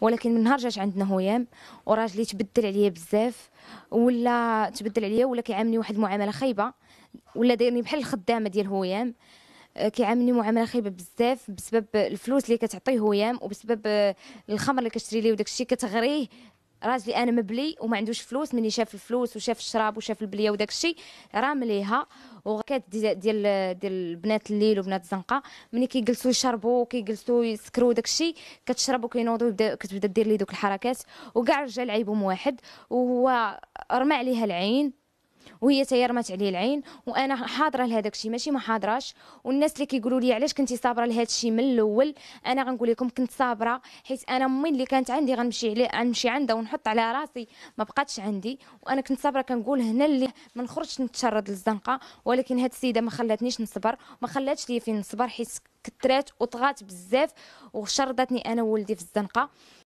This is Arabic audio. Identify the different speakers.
Speaker 1: ولكن من نهار جات عندنا هيام وراجلي تبدل عليا بزاف ولا تبدل عليا ولا كيعاملني واحد المعامله خايبه ولا دايرني بحال الخدامه ديال هيام آه، كيعاملني معامله خايبه بزاف بسبب الفلوس اللي كتعطيه هيام وبسبب آه، الخمر اللي كتشري ليه وداك الشيء كتغريه راجلي انا مبلي وما عندوش فلوس مني شاف الفلوس وشاف الشراب وشاف البليه وداك الشيء راه مليها وكانت ديال ديال دي بنات الليل وبنات الزنقه ملي كيجلسوا يشربوا كيجلسوا يسكروا داك الشيء كتشربوا كينوضوا كتبدا دير لي دوك الحركات وكاع الرجال عيبهم واحد وهو رمى عليها العين وهي تيرمت عليه العين وانا حاضره لهذاك الشيء ماشي ما حاضراش والناس اللي كيقولوا لي علاش كنتي صابره لهذا الشيء من الاول انا غنقول لكم كنت صابره حيت انا امي اللي كانت عندي غنمشي عليه غنمشي عندها ونحط على راسي ما بقاتش عندي وانا كنت صابره كنقول هنا اللي ما نخرجش نتشرد للزنقه ولكن هاد السيده ما خلاتنيش نصبر ما خلاتش لي فين نصبر حيت كثرات وطغات بزاف وشردتني انا وولدي في الزنقه